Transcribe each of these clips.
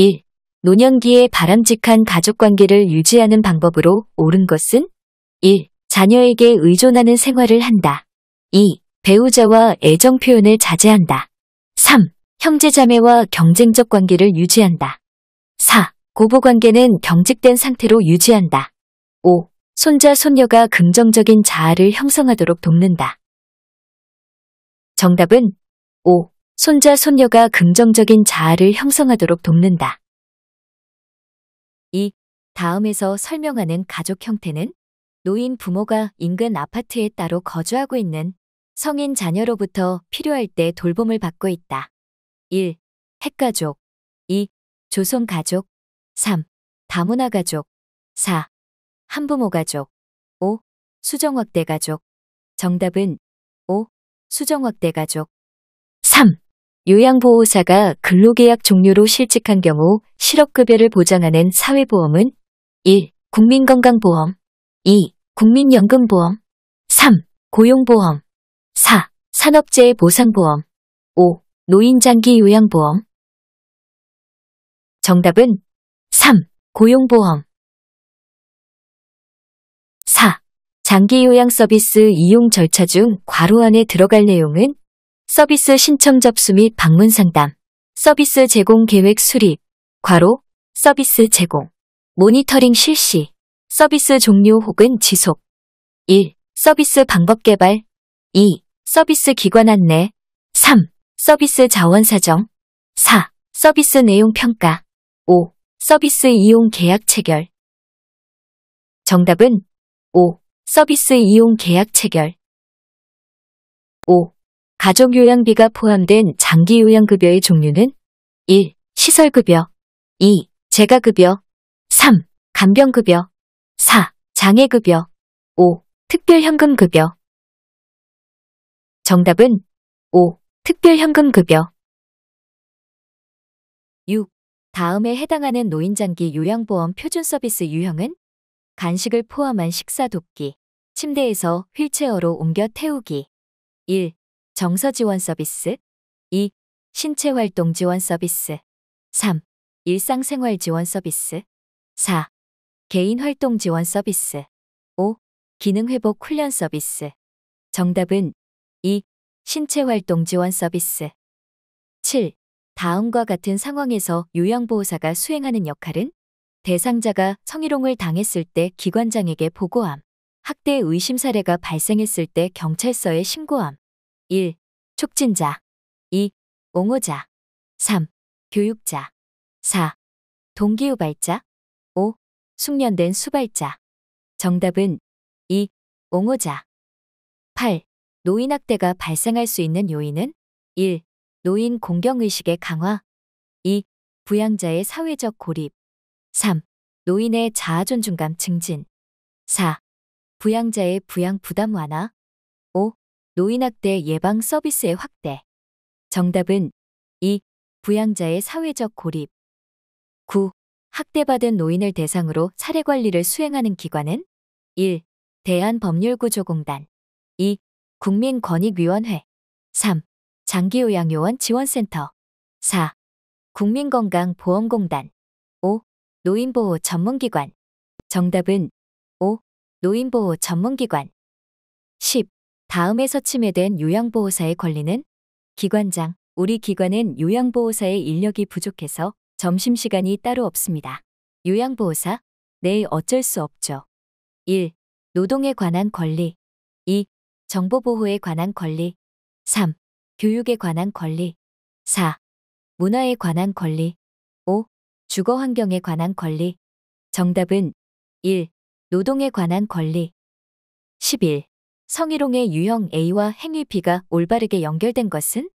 1. 노년기에 바람직한 가족관계를 유지하는 방법으로 옳은 것은 1. 자녀에게 의존하는 생활을 한다. 2. 배우자와 애정 표현을 자제한다. 3. 형제자매와 경쟁적 관계를 유지한다. 4. 고부관계는 경직된 상태로 유지한다. 5. 손자, 손녀가 긍정적인 자아를 형성하도록 돕는다. 정답은 5. 손자, 손녀가 긍정적인 자아를 형성하도록 돕는다. 2. 다음에서 설명하는 가족 형태는 노인 부모가 인근 아파트에 따로 거주하고 있는 성인 자녀로부터 필요할 때 돌봄을 받고 있다. 1. 핵가족 2. 조선가족 3. 다문화가족 4. 한부모가족 5. 수정확대가족 정답은 5. 수정확대가족 3. 요양보호사가 근로계약 종료로 실직한 경우 실업급여를 보장하는 사회보험은 1. 국민건강보험 2. 국민연금보험 3. 고용보험 4. 산업재해 보상보험 5. 노인장기 요양보험 정답은 3. 고용보험 4. 장기 요양 서비스 이용 절차 중 과로 안에 들어갈 내용은 서비스 신청 접수 및 방문 상담, 서비스 제공 계획 수립, 과로, 서비스 제공, 모니터링 실시, 서비스 종료 혹은 지속 1. 서비스 방법 개발 2. 서비스 기관 안내 3. 서비스 자원 사정 4. 서비스 내용 평가 5. 서비스 이용 계약 체결 정답은 5. 서비스 이용 계약 체결 5. 가족 요양비가 포함된 장기 요양급여의 종류는 1. 시설급여 2. 재가급여 3. 간병급여 4. 장애급여 5. 특별현금급여 정답은 5. 특별현금급여 6. 다음에 해당하는 노인장기 요양보험 표준서비스 유형은 간식을 포함한 식사 돕기, 침대에서 휠체어로 옮겨 태우기 1. 정서 지원 서비스 2. 신체 활동 지원 서비스 3. 일상생활 지원 서비스 4. 개인 활동 지원 서비스 5. 기능 회복 훈련 서비스 정답은 2. 신체 활동 지원 서비스 7. 다음과 같은 상황에서 요양보호사가 수행하는 역할은 대상자가 성희롱을 당했을 때 기관장에게 보고함, 학대 의심 사례가 발생했을 때 경찰서에 신고함, 1. 촉진자 2. 옹호자 3. 교육자 4. 동기유발자 5. 숙련된 수발자 정답은 2. 옹호자 8. 노인학대가 발생할 수 있는 요인은 1. 노인 공경의식의 강화 2. 부양자의 사회적 고립 3. 노인의 자아존중감 증진 4. 부양자의 부양 부담 완화 5. 노인학대 예방 서비스의 확대. 정답은 2. 부양자의 사회적 고립. 9. 학대받은 노인을 대상으로 사례 관리를 수행하는 기관은 1. 대한법률구조공단 2. 국민권익위원회 3. 장기요양요원 지원센터 4. 국민건강보험공단 5. 노인보호 전문기관 정답은 5. 노인보호 전문기관 10. 다음에서 침해된 요양보호사의 권리는 기관장, 우리 기관은 요양보호사의 인력이 부족해서 점심시간이 따로 없습니다. 요양보호사, 네 어쩔 수 없죠. 1. 노동에 관한 권리 2. 정보보호에 관한 권리 3. 교육에 관한 권리 4. 문화에 관한 권리 5. 주거 환경에 관한 권리 정답은 1. 노동에 관한 권리 11. 성희롱의 유형 A와 행위 B가 올바르게 연결된 것은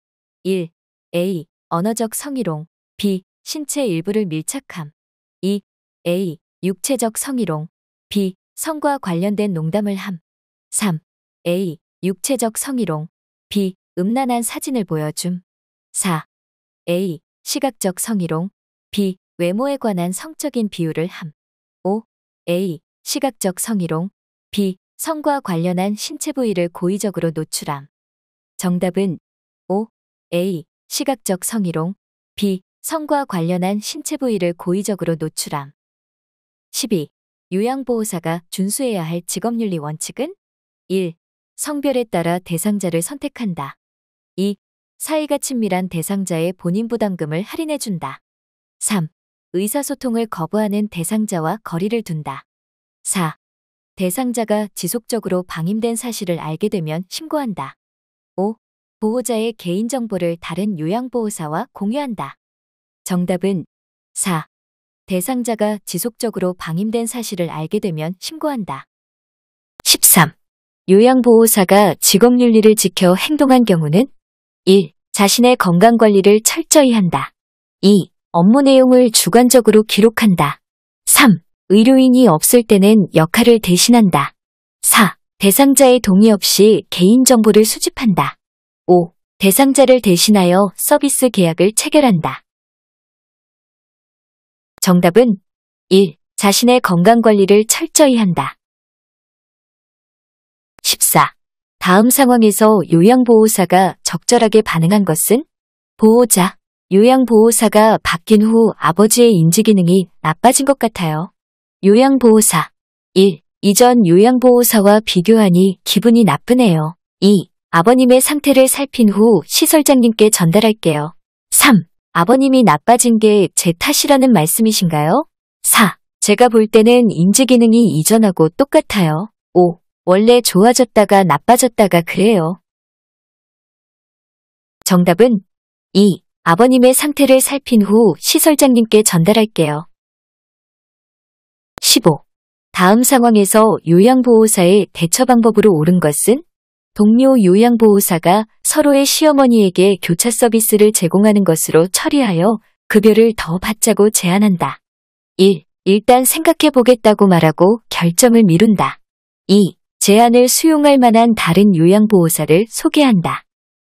1. A. 언어적 성희롱 B. 신체 일부를 밀착함 2. A. 육체적 성희롱 B. 성과 관련된 농담을 함 3. A. 육체적 성희롱 B. 음란한 사진을 보여줌 4. A. 시각적 성희롱 B. 외모에 관한 성적인 비유를 함 5. A. 시각적 성희롱 B. 성과 관련한 신체 부위를 고의적으로 노출함. 정답은 5. A. 시각적 성희롱 B. 성과 관련한 신체 부위를 고의적으로 노출함. 12. 요양보호사가 준수해야 할 직업윤리 원칙은? 1. 성별에 따라 대상자를 선택한다. 2. 사이가 친밀한 대상자의 본인 부담금을 할인해준다. 3. 의사소통을 거부하는 대상자와 거리를 둔다. 4. 대상자가 지속적으로 방임된 사실을 알게 되면 신고한다. 5. 보호자의 개인정보를 다른 요양보호사와 공유한다. 정답은 4. 대상자가 지속적으로 방임된 사실을 알게 되면 신고한다. 13. 요양보호사가 직업윤리를 지켜 행동한 경우는 1. 자신의 건강관리를 철저히 한다. 2. 업무 내용을 주관적으로 기록한다. 3. 의료인이 없을 때는 역할을 대신한다. 4. 대상자의 동의 없이 개인정보를 수집한다. 5. 대상자를 대신하여 서비스 계약을 체결한다. 정답은 1. 자신의 건강관리를 철저히 한다. 14. 다음 상황에서 요양보호사가 적절하게 반응한 것은 보호자, 요양보호사가 바뀐 후 아버지의 인지기능이 나빠진 것 같아요. 요양보호사 1. 이전 요양보호사와 비교하니 기분이 나쁘네요. 2. 아버님의 상태를 살핀 후 시설장님께 전달할게요. 3. 아버님이 나빠진 게 제 탓이라는 말씀이신가요? 4. 제가 볼 때는 인지기능이 이전하고 똑같아요. 5. 원래 좋아졌다가 나빠졌다가 그래요. 정답은 2. 아버님의 상태를 살핀 후 시설장님께 전달할게요. 15. 다음 상황에서 요양보호사의 대처 방법으로 옳은 것은 동료 요양보호사가 서로의 시어머니에게 교차 서비스를 제공하는 것으로 처리하여 급여를 더 받자고 제안한다. 1. 일단 생각해보겠다고 말하고 결정을 미룬다. 2. 제안을 수용할 만한 다른 요양보호사를 소개한다.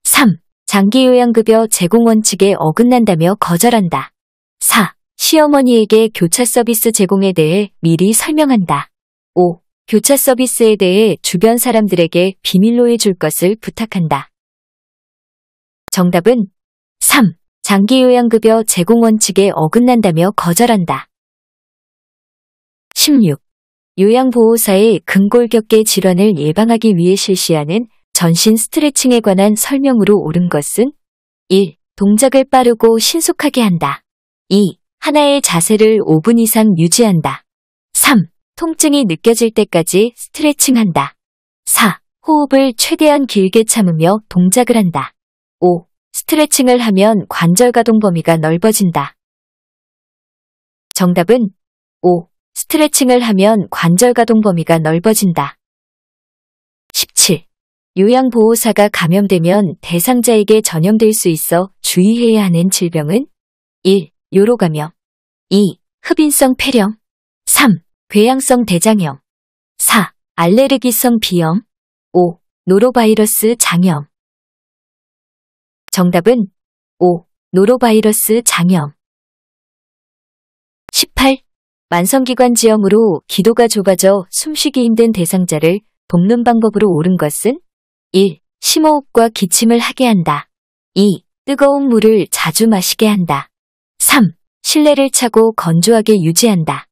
3. 장기 요양급여 제공 원칙에 어긋난다며 거절한다. 4. 시어머니에게 교차 서비스 제공에 대해 미리 설명한다. 5. 교차 서비스에 대해 주변 사람들에게 비밀로 해줄 것을 부탁한다. 정답은 3. 장기요양급여 제공 원칙에 어긋난다며 거절한다. 16. 요양보호사의 근골격계 질환을 예방하기 위해 실시하는 전신 스트레칭에 관한 설명으로 옳은 것은 1. 동작을 빠르고 신속하게 한다. 2. 하나의 자세를 5분 이상 유지한다. 3. 통증이 느껴질 때까지 스트레칭한다. 4. 호흡을 최대한 길게 참으며 동작을 한다. 5. 스트레칭을 하면 관절 가동 범위가 넓어진다. 정답은 5. 스트레칭을 하면 관절 가동 범위가 넓어진다. 17. 요양보호사가 감염되면 대상자에게 전염될 수 있어 주의해야 하는 질병은 1. 요로 감염 2. 흡인성 폐렴 3. 궤양성 대장염 4. 알레르기성 비염 5. 노로바이러스 장염 정답은 5. 노로바이러스 장염 18. 만성기관지염으로 기도가 좁아져 숨쉬기 힘든 대상자를 돕는 방법으로 옳은 것은 1. 심호흡과 기침을 하게 한다. 2. 뜨거운 물을 자주 마시게 한다. 3. 실내를 차고 건조하게 유지한다.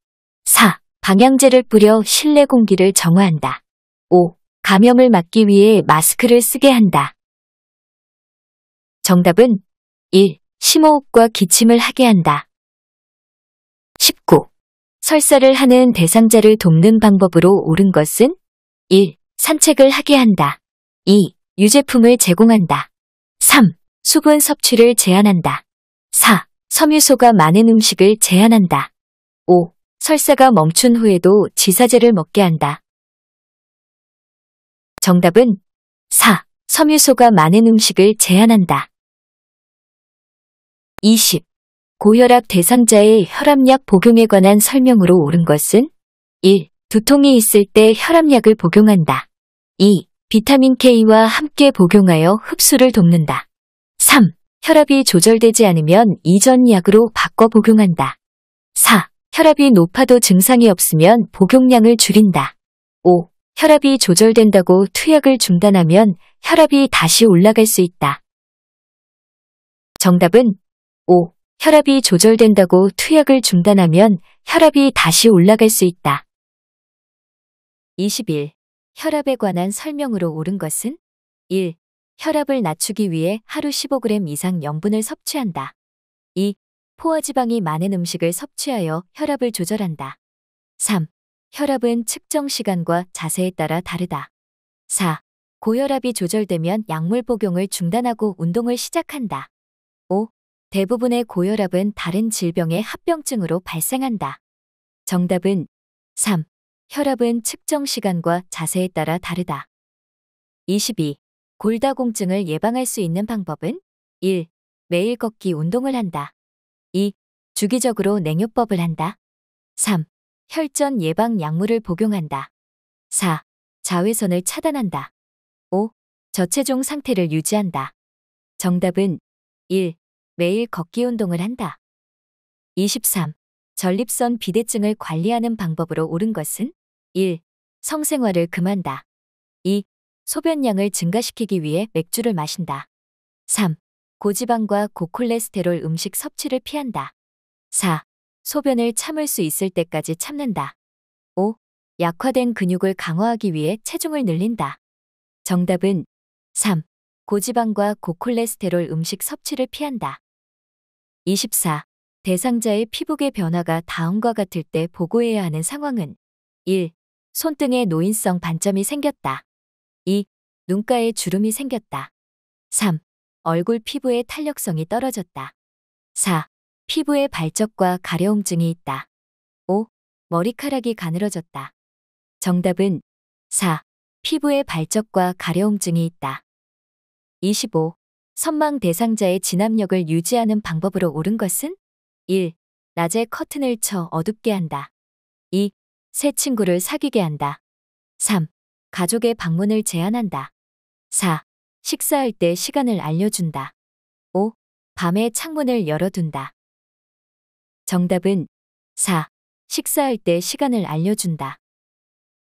4. 방향제를 뿌려 실내 공기를 정화한다. 5. 감염을 막기 위해 마스크를 쓰게 한다. 정답은 1. 심호흡과 기침을 하게 한다. 19. 설사를 하는 대상자를 돕는 방법으로 옳은 것은 1. 산책을 하게 한다. 2. 유제품을 제공한다. 3. 수분 섭취를 제한한다. 4. 섬유소가 많은 음식을 제한한다. 5. 설사가 멈춘 후에도 지사제를 먹게 한다. 정답은 4. 섬유소가 많은 음식을 제한한다. 20. 고혈압 대상자의 혈압약 복용에 관한 설명으로 옳은 것은 1. 두통이 있을 때 혈압약을 복용한다. 2. 비타민 K와 함께 복용하여 흡수를 돕는다. 3. 혈압이 조절되지 않으면 이전 약으로 바꿔 복용한다. 4. 혈압이 높아도 증상이 없으면 복용량을 줄인다. 5. 혈압이 조절된다고 투약을 중단하면 혈압이 다시 올라갈 수 있다. 정답은 5. 혈압이 조절된다고 투약을 중단하면 혈압이 다시 올라갈 수 있다. 21. 혈압에 관한 설명으로 옳은 것은 1. 혈압을 낮추기 위해 하루 15g 이상 염분을 섭취한다. 2. 포화지방이 많은 음식을 섭취하여 혈압을 조절한다. 3. 혈압은 측정 시간과 자세에 따라 다르다. 4. 고혈압이 조절되면 약물 복용을 중단하고 운동을 시작한다. 5. 대부분의 고혈압은 다른 질병의 합병증으로 발생한다. 정답은 3. 혈압은 측정 시간과 자세에 따라 다르다. 22. 골다공증을 예방할 수 있는 방법은 1. 매일 걷기 운동을 한다. 2. 주기적으로 냉요법을 한다. 3. 혈전 예방 약물을 복용한다. 4. 자외선을 차단한다. 5. 저체중 상태를 유지한다. 정답은 1. 매일 걷기 운동을 한다. 23. 전립선 비대증을 관리하는 방법으로 옳은 것은 1. 성생활을 금한다. 2. 소변량을 증가시키기 위해 맥주를 마신다. 3. 고지방과 고콜레스테롤 음식 섭취를 피한다. 4. 소변을 참을 수 있을 때까지 참는다. 5. 약화된 근육을 강화하기 위해 체중을 늘린다. 정답은 3. 고지방과 고콜레스테롤 음식 섭취를 피한다. 24. 대상자의 피부계 변화가 다음과 같을 때 보고해야 하는 상황은 1. 손등에 노인성 반점이 생겼다. 2. 눈가에 주름이 생겼다. 3. 얼굴 피부의 탄력성이 떨어졌다. 4. 피부에 발적과 가려움증이 있다. 5. 머리카락이 가늘어졌다. 정답은 4. 피부에 발적과 가려움증이 있다. 25. 선망 대상자의 진압력을 유지하는 방법으로 옳은 것은? 1. 낮에 커튼을 쳐 어둡게 한다. 2. 새 친구를 사귀게 한다. 3. 가족의 방문을 제한한다. 4. 식사할 때 시간을 알려준다. 5. 밤에 창문을 열어둔다. 정답은 4. 식사할 때 시간을 알려준다.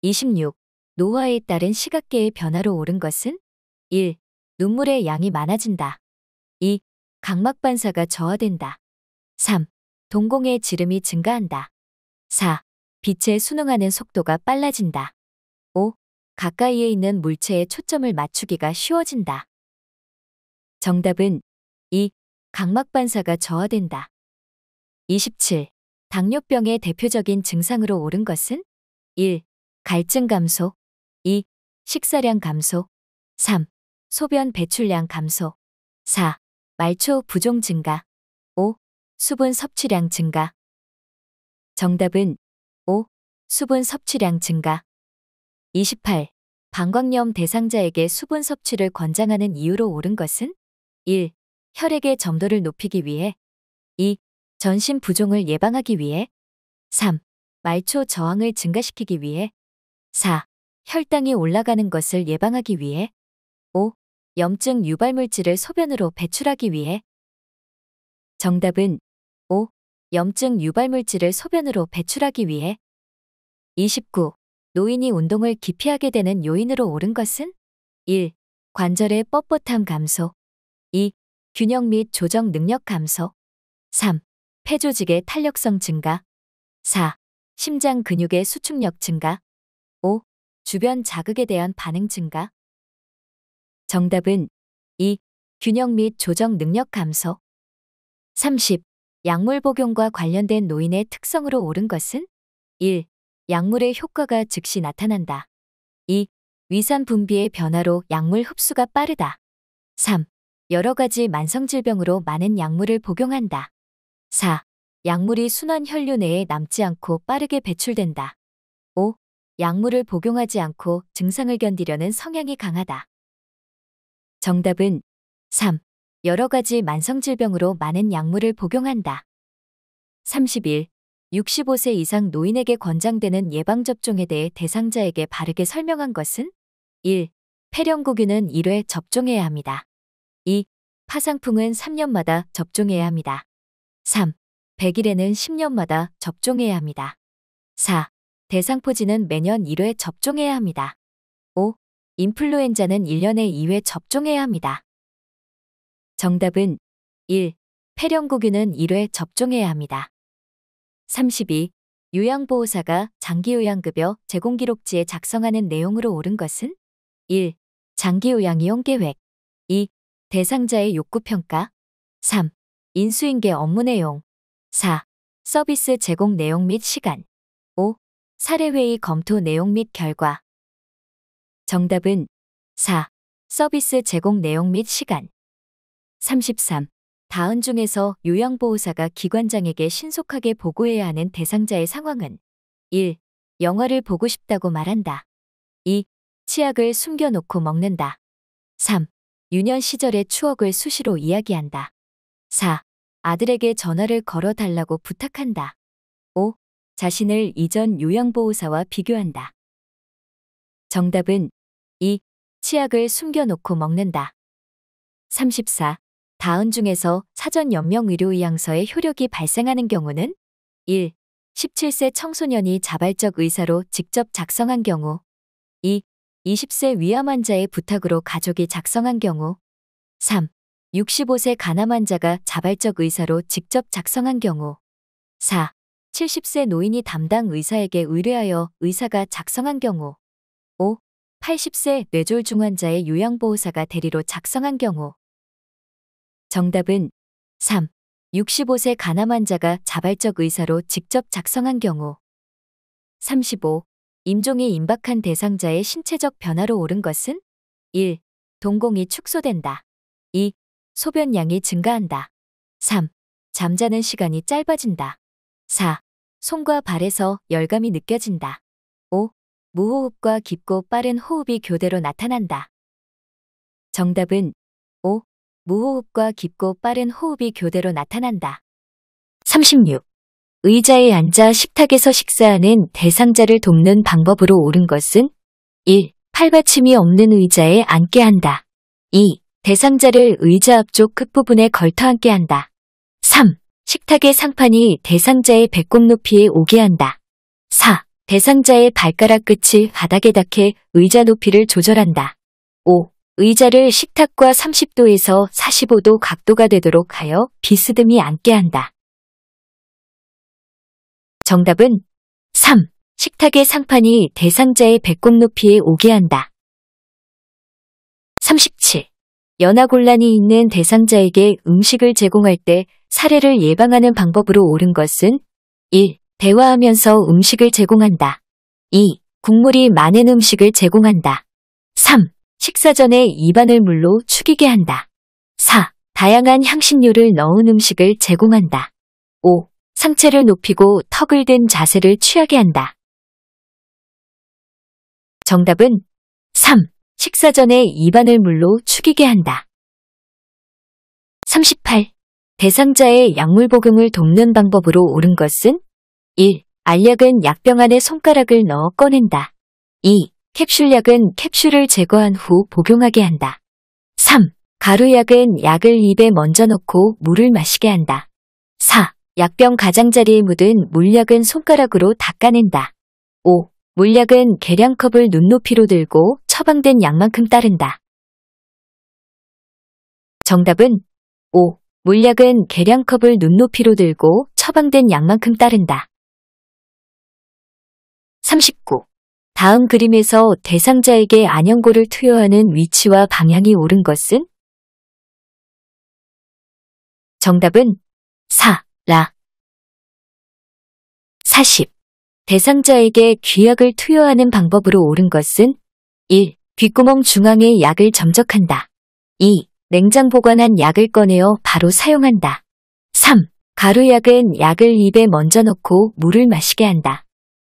26. 노화에 따른 시각계의 변화로 옳은 것은? 1. 눈물의 양이 많아진다. 2. 각막반사가 저하된다. 3. 동공의 지름이 증가한다. 4. 빛에 순응하는 속도가 빨라진다. 5. 가까이에 있는 물체에 초점을 맞추기가 쉬워진다. 정답은 2. 각막반사가 저하된다. 27. 당뇨병의 대표적인 증상으로 오른 것은 1. 갈증 감소 2. 식사량 감소 3. 소변 배출량 감소 4. 말초 부종 증가 5. 수분 섭취량 증가 정답은 5. 수분 섭취량 증가 28. 방광염 대상자에게 수분 섭취를 권장하는 이유로 옳은 것은 1. 혈액의 점도를 높이기 위해 2. 전신 부종을 예방하기 위해 3. 말초 저항을 증가시키기 위해 4. 혈당이 올라가는 것을 예방하기 위해 5. 염증 유발 물질을 소변으로 배출하기 위해 정답은 5. 염증 유발 물질을 소변으로 배출하기 위해 29. 노인이 운동을 기피하게 되는 요인으로 옳은 것은 1. 관절의 뻣뻣함 감소 2. 균형 및 조정 능력 감소 3. 폐조직의 탄력성 증가 4. 심장 근육의 수축력 증가 5. 주변 자극에 대한 반응 증가 정답은 2. 균형 및 조정 능력 감소 30. 약물 복용과 관련된 노인의 특성으로 옳은 것은 1. 약물의 효과가 즉시 나타난다. 2. 위산 분비의 변화로 약물 흡수가 빠르다. 3. 여러 가지 만성질병으로 많은 약물을 복용한다. 4. 약물이 순환혈류 내에 남지 않고 빠르게 배출된다. 5. 약물을 복용하지 않고 증상을 견디려는 성향이 강하다. 정답은 3. 여러 가지 만성질병으로 많은 약물을 복용한다. 31. 65세 이상 노인에게 권장되는 예방접종에 대해 대상자에게 바르게 설명한 것은 1. 폐렴구균은 1회 접종해야 합니다. 2. 파상풍은 3년마다 접종해야 합니다. 3. 1 0 0일에는 10년마다 접종해야 합니다. 4. 대상포진은 매년 1회 접종해야 합니다. 5. 인플루엔자는 1년에 2회 접종해야 합니다. 정답은 1. 폐렴구균은 1회 접종해야 합니다. 32. 요양보호사가 장기요양급여 제공기록지에 작성하는 내용으로 옳은 것은? 1. 장기요양이용계획 2. 대상자의 욕구평가 3. 인수인계 업무 내용 4. 서비스 제공 내용 및 시간 5. 사례회의 검토 내용 및 결과 정답은 4. 서비스 제공 내용 및 시간 33. 다은 중에서 요양보호사가 기관장에게 신속하게 보고해야 하는 대상자의 상황은 1. 영화를 보고 싶다고 말한다. 2. 치약을 숨겨놓고 먹는다. 3. 유년 시절의 추억을 수시로 이야기한다. 4. 아들에게 전화를 걸어달라고 부탁한다. 5. 자신을 이전 요양보호사와 비교한다. 정답은 2. 치약을 숨겨놓고 먹는다. 34. 다음 중에서 사전 연명의료의향서의 효력이 발생하는 경우는 1. 17세 청소년이 자발적 의사로 직접 작성한 경우 2. 20세 위암 환자의 부탁으로 가족이 작성한 경우 3. 65세 간암 환자가 자발적 의사로 직접 작성한 경우 4. 70세 노인이 담당 의사에게 의뢰하여 의사가 작성한 경우 5. 80세 뇌졸중 환자의 요양보호사가 대리로 작성한 경우 정답은 3. 65세 간암 환자가 자발적 의사로 직접 작성한 경우. 35. 임종이 임박한 대상자의 신체적 변화로 오른 것은 1. 동공이 축소된다. 2. 소변량이 증가한다. 3. 잠자는 시간이 짧아진다. 4. 손과 발에서 열감이 느껴진다. 5. 무호흡과 깊고 빠른 호흡이 교대로 나타난다. 정답은 무호흡과 깊고 빠른 호흡이 교대로 나타난다. 36. 의자에 앉아 식탁에서 식사하는 대상자를 돕는 방법으로 옳은 것은 1. 팔받침이 없는 의자에 앉게 한다. 2. 대상자를 의자 앞쪽 끝부분에 걸터 앉게 한다. 3. 식탁의 상판이 대상자의 배꼽 높이에 오게 한다. 4. 대상자의 발가락 끝이 바닥에 닿게 의자 높이를 조절한다. 5. 의자를 식탁과 30도에서 45도 각도가 되도록 하여 비스듬히 앉게 한다. 정답은 3. 식탁의 상판이 대상자의 배꼽 높이에 오게 한다. 37. 연하곤란이 있는 대상자에게 음식을 제공할 때 사례를 예방하는 방법으로 옳은 것은 1. 대화하면서 음식을 제공한다. 2. 국물이 많은 음식을 제공한다. 3. 식사 전에 입안을 물로 축이게 한다. 4. 다양한 향신료를 넣은 음식을 제공한다. 5. 상체를 높이고 턱을 든 자세를 취하게 한다. 정답은 3. 식사 전에 입안을 물로 축이게 한다. 38. 대상자의 약물 복용을 돕는 방법으로 옳은 것은 1. 알약은 약병 안에 손가락을 넣어 꺼낸다. 2. 캡슐약은 캡슐을 제거한 후 복용하게 한다. 3. 가루약은 약을 입에 먼저 넣고 물을 마시게 한다. 4. 약병 가장자리에 묻은 물약은 손가락으로 닦아낸다. 5. 물약은 계량컵을 눈높이로 들고 처방된 약만큼 따른다. 정답은 5. 물약은 계량컵을 눈높이로 들고 처방된 약만큼 따른다. 39. 다음 그림에서 대상자에게 안연고를 투여하는 위치와 방향이 옳은 것은? 정답은 4, 라. 40. 대상자에게 귀약을 투여하는 방법으로 옳은 것은 1. 귓구멍 중앙에 약을 점적한다. 2. 냉장 보관한 약을 꺼내어 바로 사용한다. 3. 가루약은 약을 입에 먼저 넣고 물을 마시게 한다.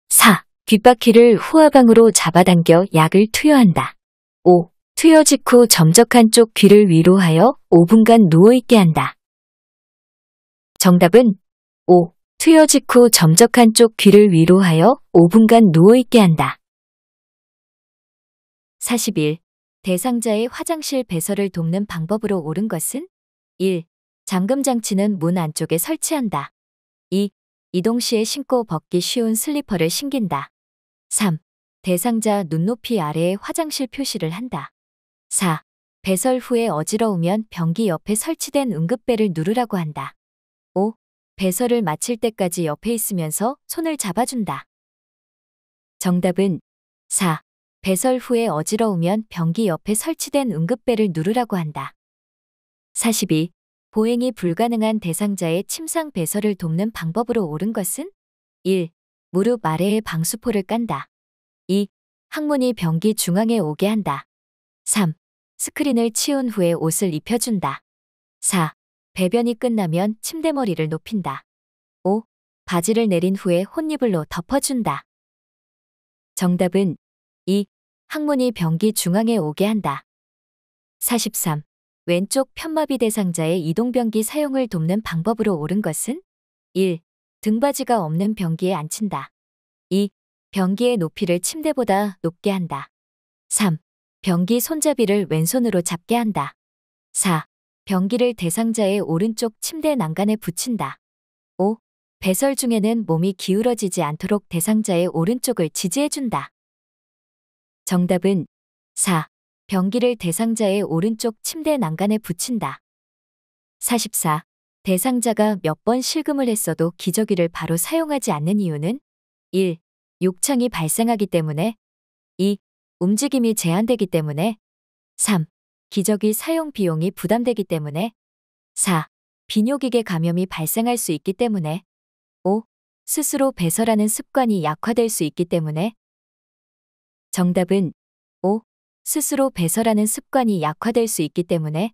4. 귓바퀴를 후화방으로 잡아당겨 약을 투여한다. 5. 투여 직후 점적한 쪽 귀를 위로하여 5분간 누워있게 한다. 정답은 5. 투여 직후 점적한 쪽 귀를 위로하여 5분간 누워있게 한다. 41. 대상자의 화장실 배설을 돕는 방법으로 옳은 것은? 1. 잠금 장치는 문 안쪽에 설치한다. 2. 이동 시에 신고 벗기 쉬운 슬리퍼를 신긴다. 3. 대상자 눈높이 아래에 화장실 표시를 한다. 4. 배설 후에 어지러우면 변기 옆에 설치된 응급배를 누르라고 한다. 5. 배설을 마칠 때까지 옆에 있으면서 손을 잡아준다. 정답은 4. 배설 후에 어지러우면 변기 옆에 설치된 응급배를 누르라고 한다. 42. 보행이 불가능한 대상자의 침상 배설을 돕는 방법으로 옳은 것은? 1. 무릎 아래에 방수포를 깐다. 2. 항문이 변기 중앙에 오게 한다. 3. 스크린을 치운 후에 옷을 입혀준다. 4. 배변이 끝나면 침대머리를 높인다. 5. 바지를 내린 후에 혼이불로 덮어준다. 정답은 2. 항문이 변기 중앙에 오게 한다. 43. 왼쪽 편마비 대상자의 이동변기 사용을 돕는 방법으로 옳은 것은? 1. 등받이가 없는 변기에 앉힌다. 2. 변기의 높이를 침대보다 높게 한다. 3. 변기 손잡이를 왼손으로 잡게 한다. 4. 변기를 대상자의 오른쪽 침대 난간에 붙인다. 5. 배설 중에는 몸이 기울어지지 않도록 대상자의 오른쪽을 지지해준다. 정답은 4. 변기를 대상자의 오른쪽 침대 난간에 붙인다. 44. 대상자가 몇 번 실금을 했어도 기저귀를 바로 사용하지 않는 이유는 1. 욕창이 발생하기 때문에 2. 움직임이 제한되기 때문에 3. 기저귀 사용 비용이 부담되기 때문에 4. 비뇨기계 감염이 발생할 수 있기 때문에 5. 스스로 배설하는 습관이 약화될 수 있기 때문에 정답은 5. 스스로 배설하는 습관이 약화될 수 있기 때문에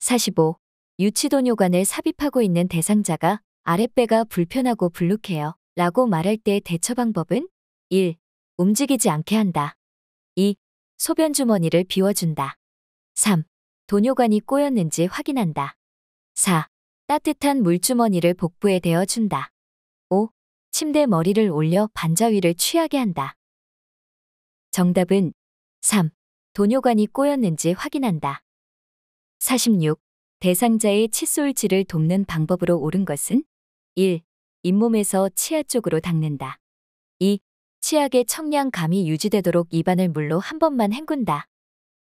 45. 유치돈 요관을 삽입하고 있는 대상자가 아랫배가 불편하고 불룩해요. 라고 말할 때 대처 방법은 1. 움직이지 않게 한다. 2. 소변 주머니를 비워준다. 3. 돈요관이 꼬였는지 확인한다. 4. 따뜻한 물주머니를 복부에 대어준다. 5. 침대 머리를 올려 반자 위를 취하게 한다. 정답은 3. 돈요관이 꼬였는지 확인한다. 46. 대상자의 칫솔질을 돕는 방법으로 옳은 것은 1. 잇몸에서 치아 쪽으로 닦는다. 2. 치약의 청량감이 유지되도록 입안을 물로 한 번만 헹군다.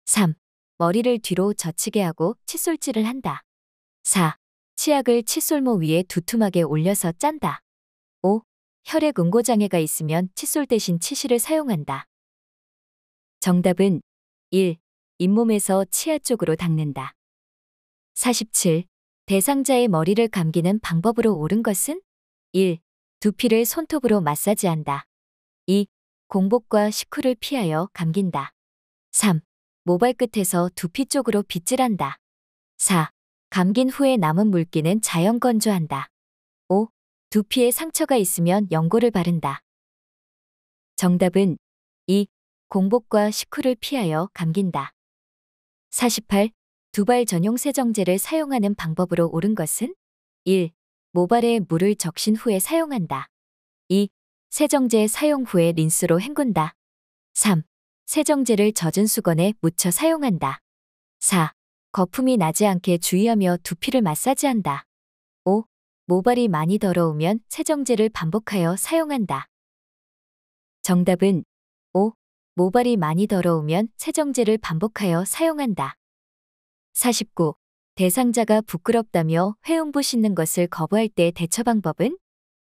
3. 머리를 뒤로 젖히게 하고 칫솔질을 한다. 4. 치약을 칫솔모 위에 두툼하게 올려서 짠다. 5. 혈액 응고장애가 있으면 칫솔 대신 치실을 사용한다. 정답은 1. 잇몸에서 치아 쪽으로 닦는다. 47. 대상자의 머리를 감기는 방법으로 옳은 것은? 1. 두피를 손톱으로 마사지한다. 2. 공복과 식후를 피하여 감긴다. 3. 모발 끝에서 두피 쪽으로 빗질한다. 4. 감긴 후에 남은 물기는 자연 건조한다. 5. 두피에 상처가 있으면 연고를 바른다. 정답은 2. 공복과 식후를 피하여 감긴다. 48. 두발 전용 세정제를 사용하는 방법으로 옳은 것은 1. 모발에 물을 적신 후에 사용한다. 2. 세정제 사용 후에 린스로 헹군다. 3. 세정제를 젖은 수건에 묻혀 사용한다. 4. 거품이 나지 않게 주의하며 두피를 마사지한다. 5. 모발이 많이 더러우면 세정제를 반복하여 사용한다. 정답은 5. 모발이 많이 더러우면 세정제를 반복하여 사용한다. 49. 대상자가 부끄럽다며 회음부 씻는 것을 거부할 때 대처 방법은?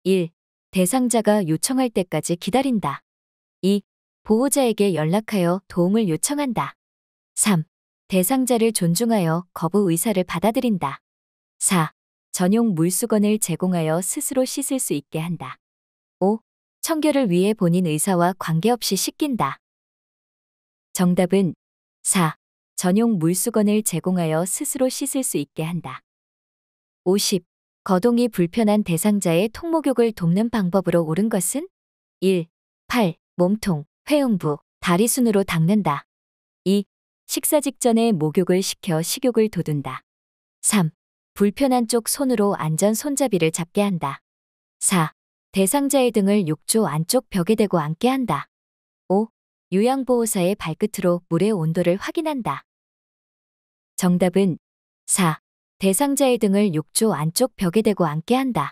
1. 대상자가 요청할 때까지 기다린다. 2. 보호자에게 연락하여 도움을 요청한다. 3. 대상자를 존중하여 거부 의사를 받아들인다. 4. 전용 물수건을 제공하여 스스로 씻을 수 있게 한다. 5. 청결을 위해 본인 의사와 관계없이 씻긴다. 정답은 4. 전용 물수건을 제공하여 스스로 씻을 수 있게 한다. 50. 거동이 불편한 대상자의 통목욕을 돕는 방법으로 옳은 것은? 1. 팔, 몸통, 회음부, 다리 순으로 닦는다. 2. 식사 직전에 목욕을 시켜 식욕을 돋운다. 3. 불편한 쪽 손으로 안전 손잡이를 잡게 한다. 4. 대상자의 등을 욕조 안쪽 벽에 대고 앉게 한다. 5. 요양보호사의 발끝으로 물의 온도를 확인한다. 정답은 4. 대상자의 등을 욕조 안쪽 벽에 대고 앉게 한다.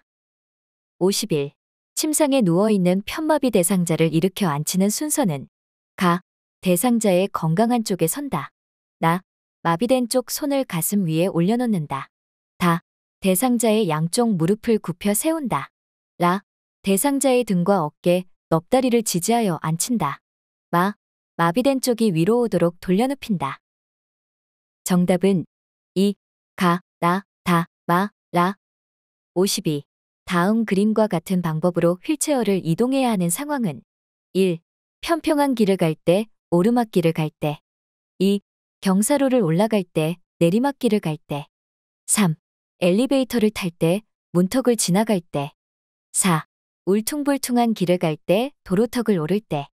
51. 침상에 누워있는 편마비 대상자를 일으켜 앉히는 순서는 가. 대상자의 건강한 쪽에 선다. 나. 마비된 쪽 손을 가슴 위에 올려놓는다. 다. 대상자의 양쪽 무릎을 굽혀 세운다. 라. 대상자의 등과 어깨, 넙다리를 지지하여 앉힌다. 마. 마비된 쪽이 위로 오도록 돌려눕힌다. 정답은 2. 가, 나, 다, 마, 라. 52. 다음 그림과 같은 방법으로 휠체어를 이동해야 하는 상황은 1. 평평한 길을 갈 때, 오르막길을 갈 때. 2. 경사로를 올라갈 때, 내리막길을 갈 때. 3. 엘리베이터를 탈 때, 문턱을 지나갈 때. 4. 울퉁불퉁한 길을 갈 때, 도로턱을 오를 때.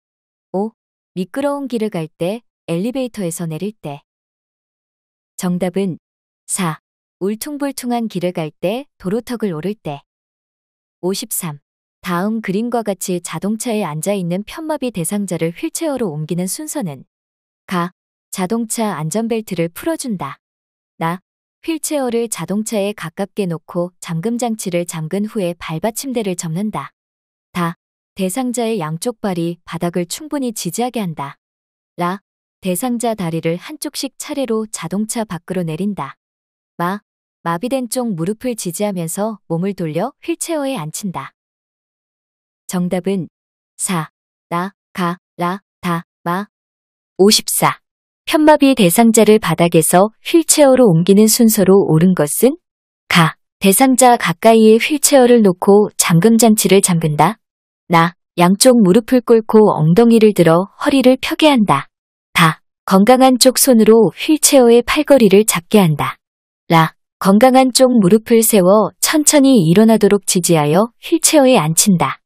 5. 미끄러운 길을 갈 때, 엘리베이터에서 내릴 때. 정답은 4. 울퉁불퉁한 길을 갈 때, 도로턱을 오를 때. 53. 다음 그림과 같이 자동차에 앉아있는 편마비 대상자를 휠체어로 옮기는 순서는 가. 자동차 안전벨트를 풀어준다. 나. 휠체어를 자동차에 가깝게 놓고 잠금장치를 잠근 후에 발받침대를 접는다. 다. 대상자의 양쪽 발이 바닥을 충분히 지지하게 한다. 라. 대상자 다리를 한쪽씩 차례로 자동차 밖으로 내린다. 마, 마비된 쪽 무릎을 지지하면서 몸을 돌려 휠체어에 앉힌다. 정답은 4, 나, 가, 라, 다, 마. 54. 편마비 대상자를 바닥에서 휠체어로 옮기는 순서로 옳은 것은 가. 대상자 가까이에 휠체어를 놓고 잠금장치를 잠근다. 나. 양쪽 무릎을 꿇고 엉덩이를 들어 허리를 펴게 한다. 다. 건강한 쪽 손으로 휠체어의 팔걸이를 잡게 한다. 라. 건강한 쪽 무릎을 세워 천천히 일어나도록 지지하여 휠체어에 앉힌다.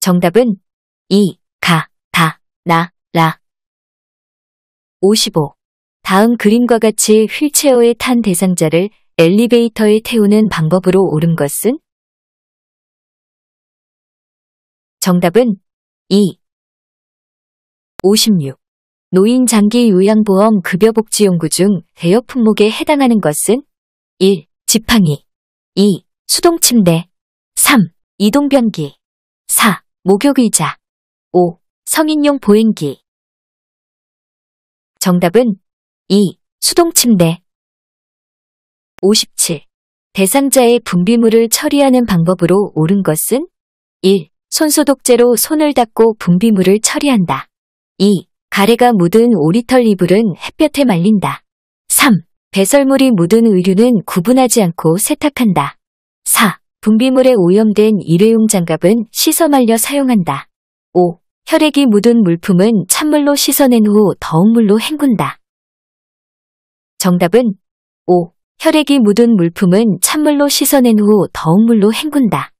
정답은 이, 가, 다, 나, 라. 55. 다음 그림과 같이 휠체어에 탄 대상자를 엘리베이터에 태우는 방법으로 옳은 것은? 정답은 이, 56. 노인 장기 요양보험 급여복지연구 중 대여 품목에 해당하는 것은 1. 지팡이 2. 수동침대 3. 이동변기 4. 목욕의자 5. 성인용 보행기 정답은 2. 수동침대 57. 대상자의 분비물을 처리하는 방법으로 옳은 것은 1. 손소독제로 손을 닦고 분비물을 처리한다. 2. 가래가 묻은 오리털 이불은 햇볕에 말린다. 3. 배설물이 묻은 의류는 구분하지 않고 세탁한다. 4. 분비물에 오염된 일회용 장갑은 씻어 말려 사용한다. 5. 혈액이 묻은 물품은 찬물로 씻어낸 후 더운 물로 헹군다. 정답은 5. 혈액이 묻은 물품은 찬물로 씻어낸 후 더운 물로 헹군다.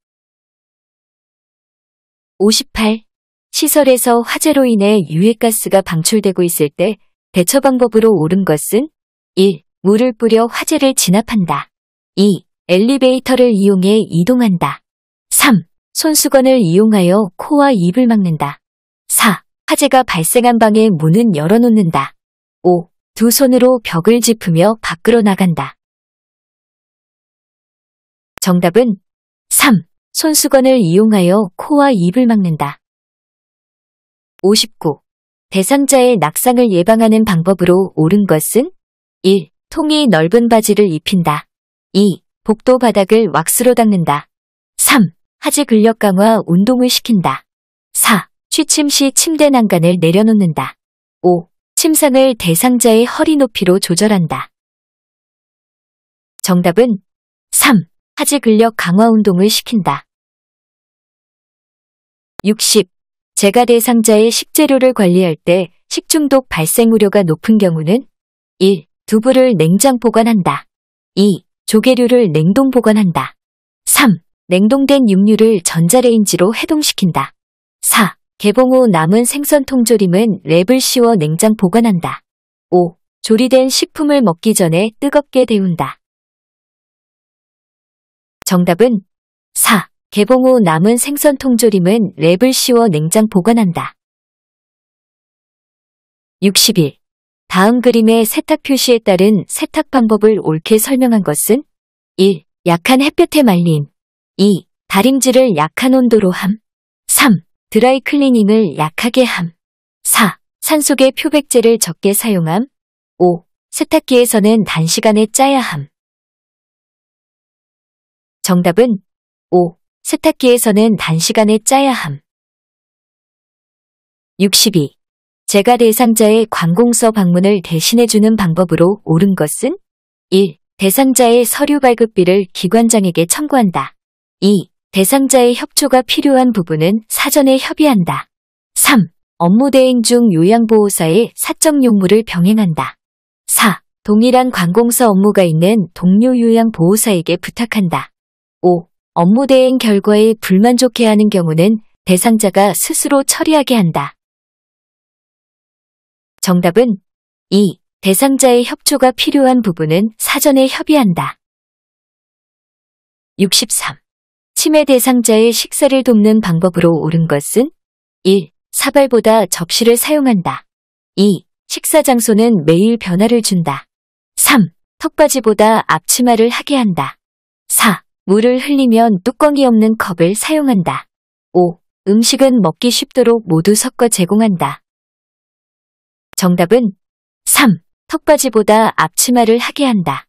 58. 시설에서 화재로 인해 유해가스가 방출되고 있을 때 대처 방법으로 옳은 것은 1. 물을 뿌려 화재를 진압한다. 2. 엘리베이터를 이용해 이동한다. 3. 손수건을 이용하여 코와 입을 막는다. 4. 화재가 발생한 방의 문은 열어놓는다. 5. 두 손으로 벽을 짚으며 밖으로 나간다. 정답은 3. 손수건을 이용하여 코와 입을 막는다. 59. 대상자의 낙상을 예방하는 방법으로 옳은 것은 1. 통이 넓은 바지를 입힌다. 2. 복도 바닥을 왁스로 닦는다. 3. 하지 근력 강화 운동을 시킨다. 4. 취침 시 침대 난간을 내려놓는다. 5. 침상을 대상자의 허리 높이로 조절한다. 정답은 3. 하지 근력 강화 운동을 시킨다. 60. 제가 대상자의 식재료를 관리할 때 식중독 발생 우려가 높은 경우는 1. 두부를 냉장 보관한다. 2. 조개류를 냉동 보관한다. 3. 냉동된 육류를 전자레인지로 해동시킨다. 4. 개봉 후 남은 생선 통조림은 랩을 씌워 냉장 보관한다. 5. 조리된 식품을 먹기 전에 뜨겁게 데운다. 정답은 4. 개봉 후 남은 생선 통조림은 랩을 씌워 냉장 보관한다. 60일. 다음 그림의 세탁 표시에 따른 세탁 방법을 옳게 설명한 것은 1. 약한 햇볕에 말림 2. 다림질을 약한 온도로 함 3. 드라이 클리닝을 약하게 함 4. 산속의 표백제를 적게 사용함 5. 세탁기에서는 단시간에 짜야 함 정답은 5. 세탁기에서는 단시간에 짜야 함. 62. 제가 대상자의 관공서 방문을 대신해주는 방법으로 옳은 것은 1. 대상자의 서류 발급비를 기관장에게 청구한다. 2. 대상자의 협조가 필요한 부분은 사전에 협의한다. 3. 업무 대행 중 요양보호사의 사적 용무를 병행한다. 4. 동일한 관공서 업무가 있는 동료 요양보호사에게 부탁한다. 5. 업무 대행 결과에 불만족해하는 경우는 대상자가 스스로 처리하게 한다. 정답은 2. 대상자의 협조가 필요한 부분은 사전에 협의한다. 63. 치매 대상자의 식사를 돕는 방법으로 옳은 것은 1. 사발보다 접시를 사용한다. 2. 식사 장소는 매일 변화를 준다. 3. 턱받이보다 앞치마를 하게 한다. 4. 물을 흘리면 뚜껑이 없는 컵을 사용한다. 5. 음식은 먹기 쉽도록 모두 섞어 제공한다. 정답은 3. 턱받이보다 앞치마를 하게 한다.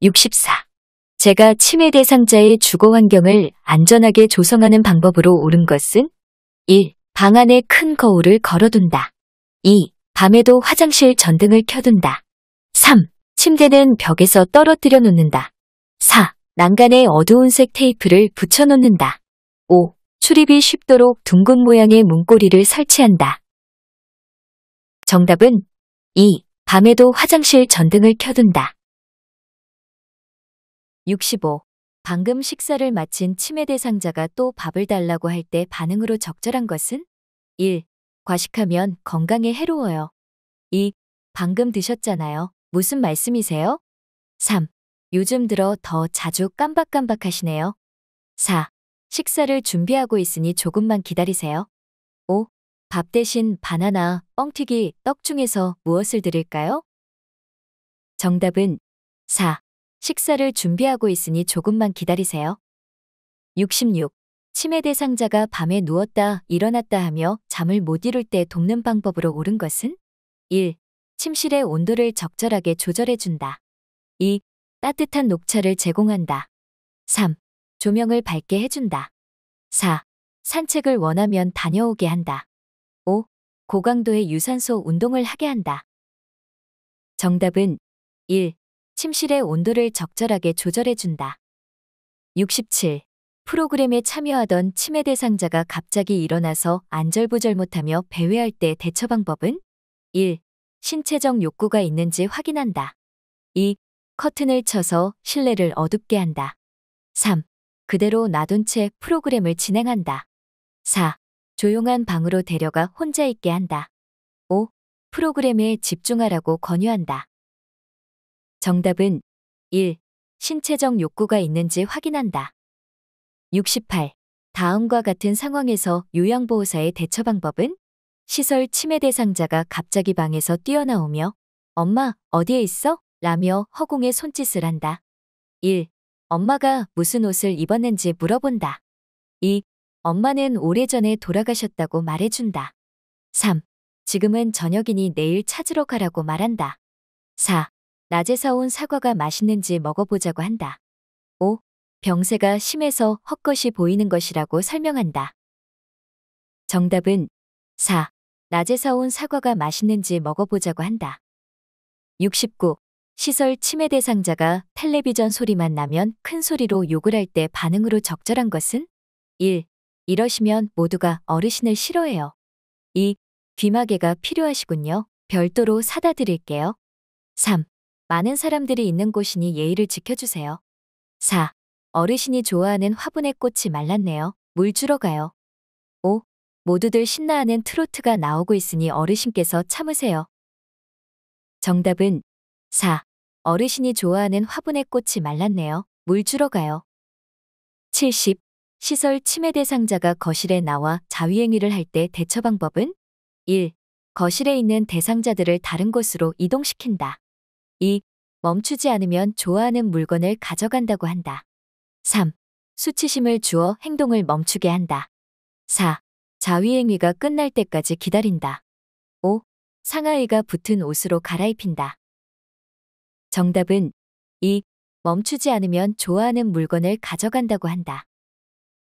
64. 제가 치매 대상자의 주거 환경을 안전하게 조성하는 방법으로 옳은 것은 1. 방 안에 큰 거울을 걸어둔다. 2. 밤에도 화장실 전등을 켜둔다. 3. 침대는 벽에서 떨어뜨려 놓는다. 4. 난간에 어두운색 테이프를 붙여놓는다. 5. 출입이 쉽도록 둥근 모양의 문고리를 설치한다. 정답은 2. 밤에도 화장실 전등을 켜둔다. 65. 방금 식사를 마친 치매 대상자가 또 밥을 달라고 할 때 반응으로 적절한 것은? 1. 과식하면 건강에 해로워요. 2. 방금 드셨잖아요. 무슨 말씀이세요? 3. 요즘 들어 더 자주 깜박깜박 하시네요. 4. 식사를 준비하고 있으니 조금만 기다리세요. 5. 밥 대신 바나나, 뻥튀기, 떡 중에서 무엇을 드릴까요? 정답은 4. 식사를 준비하고 있으니 조금만 기다리세요. 66. 치매 대상자가 밤에 누웠다 일어났다 하며 잠을 못 이룰 때 돕는 방법으로 옳은 것은? 1. 침실의 온도를 적절하게 조절해준다. 2. 따뜻한 녹차를 제공한다. 3. 조명을 밝게 해준다. 4. 산책을 원하면 다녀오게 한다. 5. 고강도의 유산소 운동을 하게 한다. 정답은 1. 침실의 온도를 적절하게 조절해준다. 67. 프로그램에 참여하던 치매 대상자가 갑자기 일어나서 안절부절 못하며 배회할 때 대처 방법은? 1. 신체적 욕구가 있는지 확인한다. 2. 커튼을 쳐서 실내를 어둡게 한다. 3. 그대로 놔둔 채 프로그램을 진행한다. 4. 조용한 방으로 데려가 혼자 있게 한다. 5. 프로그램에 집중하라고 권유한다. 정답은 1. 신체적 욕구가 있는지 확인한다. 68. 다음과 같은 상황에서 요양보호사의 대처 방법은 시설 침해 대상자가 갑자기 방에서 뛰어나오며 엄마 어디에 있어? 라며 허공에 손짓을 한다. 1. 엄마가 무슨 옷을 입었는지 물어본다. 2. 엄마는 오래전에 돌아가셨다고 말해준다. 3. 지금은 저녁이니 내일 찾으러 가라고 말한다. 4. 낮에 사온 사과가 맛있는지 먹어보자고 한다. 5. 병세가 심해서 헛것이 보이는 것이라고 설명한다. 정답은 4. 낮에 사온 사과가 맛있는지 먹어보자고 한다. 69. 시설 침해 대상자가 텔레비전 소리만 나면 큰 소리로 욕을 할 때 반응으로 적절한 것은 1. 이러시면 모두가 어르신을 싫어해요. 2. 귀마개가 필요하시군요. 별도로 사다 드릴게요. 3. 많은 사람들이 있는 곳이니 예의를 지켜주세요. 4. 어르신이 좋아하는 화분의 꽃이 말랐네요. 물 주러 가요. 5. 모두들 신나하는 트로트가 나오고 있으니 어르신께서 참으세요. 정답은 4. 어르신이 좋아하는 화분의 꽃이 말랐네요. 물 주러 가요. 70. 시설 침해 대상자가 거실에 나와 자위행위를 할 때 대처 방법은? 1. 거실에 있는 대상자들을 다른 곳으로 이동시킨다. 2. 멈추지 않으면 좋아하는 물건을 가져간다고 한다. 3. 수치심을 주어 행동을 멈추게 한다. 4. 자위행위가 끝날 때까지 기다린다. 5. 상하의가 붙은 옷으로 갈아입힌다. 정답은 2. 멈추지 않으면 좋아하는 물건을 가져간다고 한다.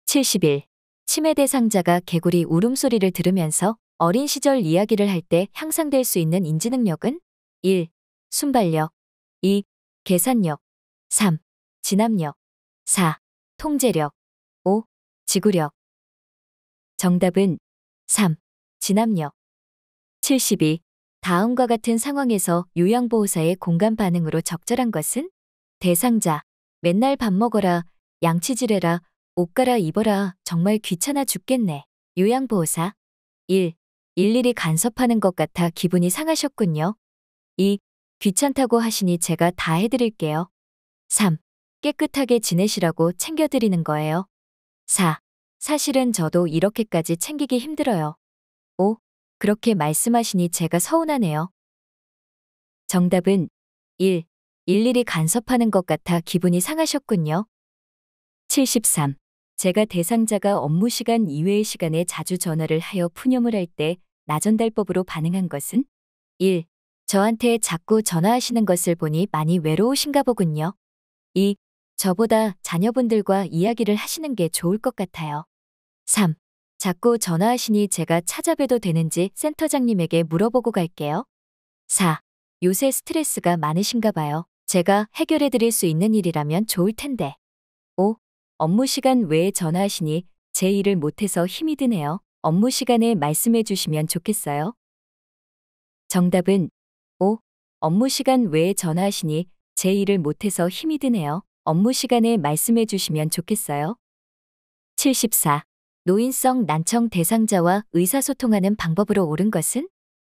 71. 치매 대상자가 개구리 울음소리를 들으면서 어린 시절 이야기를 할 때 향상될 수 있는 인지능력은 1. 순발력 2. 계산력 3. 진압력 4. 통제력 5. 지구력 정답은 3. 진압력 72. 다음과 같은 상황에서 요양보호사의 공감 반응으로 적절한 것은 대상자, 맨날 밥 먹어라, 양치질해라, 옷 갈아입어라, 정말 귀찮아 죽겠네. 요양보호사 1. 일일이 간섭하는 것 같아 기분이 상하셨군요. 2. 귀찮다고 하시니 제가 다 해드릴게요. 3. 깨끗하게 지내시라고 챙겨드리는 거예요. 4. 사실은 저도 이렇게까지 챙기기 힘들어요. 5. 그렇게 말씀하시니 제가 서운하네요. 정답은 1. 일일이 간섭하는 것 같아 기분이 상하셨군요. 73. 제가 대상자가 업무 시간 이외의 시간에 자주 전화를 하여 푸념을 할 때 나전달법으로 반응한 것은 1. 저한테 자꾸 전화하시는 것을 보니 많이 외로우신가 보군요. 2. 저보다 자녀분들과 이야기를 하시는 게 좋을 것 같아요. 3. 자꾸 전화하시니 제가 찾아뵈도 되는지 센터장님에게 물어보고 갈게요. 4. 요새 스트레스가 많으신가 봐요. 제가 해결해 드릴 수 있는 일이라면 좋을 텐데. 5. 업무 시간 외에 전화하시니 제 일을 못해서 힘이 드네요. 업무 시간에 말씀해 주시면 좋겠어요. 정답은 5. 업무 시간 외에 전화하시니 제 일을 못해서 힘이 드네요. 업무 시간에 말씀해 주시면 좋겠어요. 74. 노인성 난청 대상자와 의사소통하는 방법으로 옳은 것은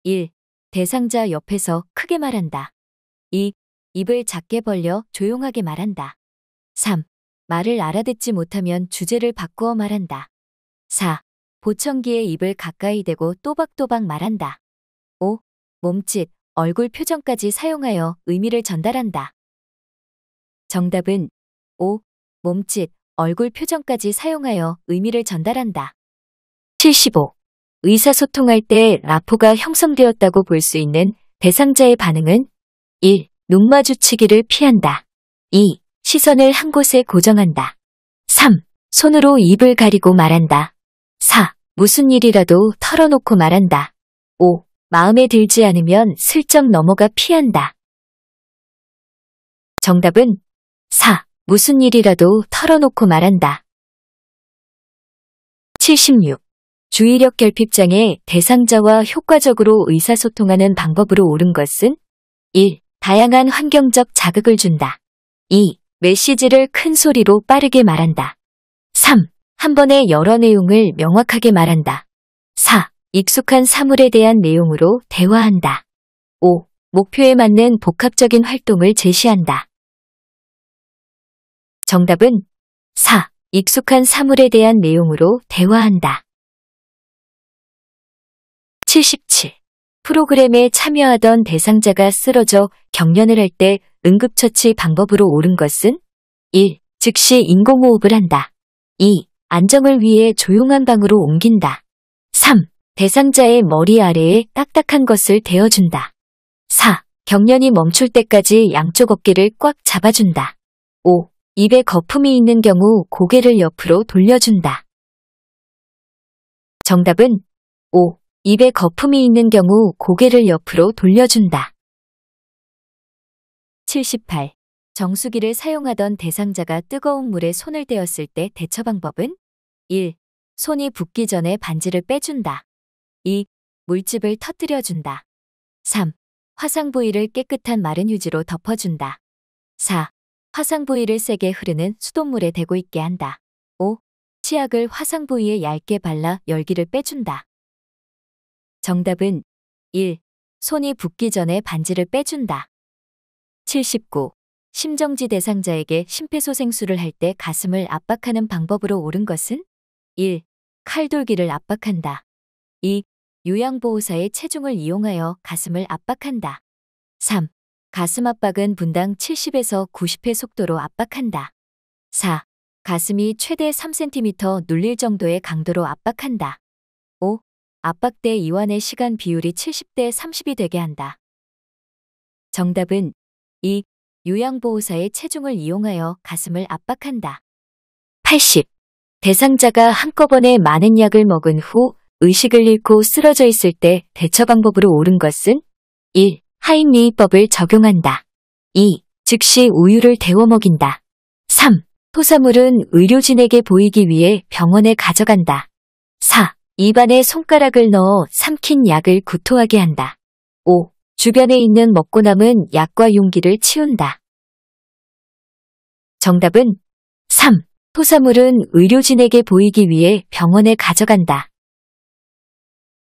1. 대상자 옆에서 크게 말한다. 2. 입을 작게 벌려 조용하게 말한다. 3. 말을 알아듣지 못하면 주제를 바꾸어 말한다. 4. 보청기에 입을 가까이 대고 또박또박 말한다. 5. 몸짓, 얼굴 표정까지 사용하여 의미를 전달한다. 정답은 5. 몸짓, 얼굴 표정까지 사용하여 의미를 전달한다. 75. 의사소통할 때 라포가 형성되었다고 볼 수 있는 대상자의 반응은 1. 눈 마주치기를 피한다. 2. 시선을 한 곳에 고정한다. 3. 손으로 입을 가리고 말한다. 4. 무슨 일이라도 털어놓고 말한다. 5. 마음에 들지 않으면 슬쩍 넘어가 피한다. 정답은 4. 무슨 일이라도 털어놓고 말한다. 76. 주의력 결핍장애 대상자와 효과적으로 의사소통하는 방법으로 옳은 것은 1. 다양한 환경적 자극을 준다. 2. 메시지를 큰 소리로 빠르게 말한다. 3. 한 번에 여러 내용을 명확하게 말한다. 4. 익숙한 사물에 대한 내용으로 대화한다. 5. 목표에 맞는 복합적인 활동을 제시한다. 정답은 4. 익숙한 사물에 대한 내용으로 대화한다. 77. 프로그램에 참여하던 대상자가 쓰러져 경련을 할 때 응급처치 방법으로 옳은 것은 1. 즉시 인공호흡을 한다. 2. 안정을 위해 조용한 방으로 옮긴다. 3. 대상자의 머리 아래에 딱딱한 것을 대어준다. 4. 경련이 멈출 때까지 양쪽 어깨를 꽉 잡아준다. 5. 입에 거품이 있는 경우 고개를 옆으로 돌려준다. 정답은 5. 입에 거품이 있는 경우 고개를 옆으로 돌려준다. 78. 정수기를 사용하던 대상자가 뜨거운 물에 손을 떼었을때 대처 방법은 1. 손이 붓기 전에 반지를 빼준다. 2. 물집을 터뜨려준다. 3. 화상 부위를 깨끗한 마른 휴지로 덮어준다. 4. 화상 부위를 세게 흐르는 수돗물에 대고 있게 한다. 5. 치약을 화상 부위에 얇게 발라 열기를 빼준다. 정답은 1. 손이 붓기 전에 반지를 빼준다. 79. 심정지 대상자에게 심폐소생술을 할 때 가슴을 압박하는 방법으로 옳은 것은? 1. 칼돌기를 압박한다. 2. 요양보호사의 체중을 이용하여 가슴을 압박한다. 3. 가슴 압박은 분당 70에서 90회 속도로 압박한다. 4. 가슴이 최대 3cm 눌릴 정도의 강도로 압박한다. 5. 압박대 이완의 시간 비율이 70대 30이 되게 한다. 정답은 2. 요양보호사의 체중을 이용하여 가슴을 압박한다. 80. 대상자가 한꺼번에 많은 약을 먹은 후 의식을 잃고 쓰러져 있을 때 대처 방법으로 옳은 것은 1. 하인미의법을 적용한다. 2. 즉시 우유를 데워 먹인다. 3. 토사물은 의료진에게 보이기 위해 병원에 가져간다. 4. 입안에 손가락을 넣어 삼킨 약을 구토하게 한다. 5. 주변에 있는 먹고 남은 약과 용기를 치운다. 정답은 3. 토사물은 의료진에게 보이기 위해 병원에 가져간다.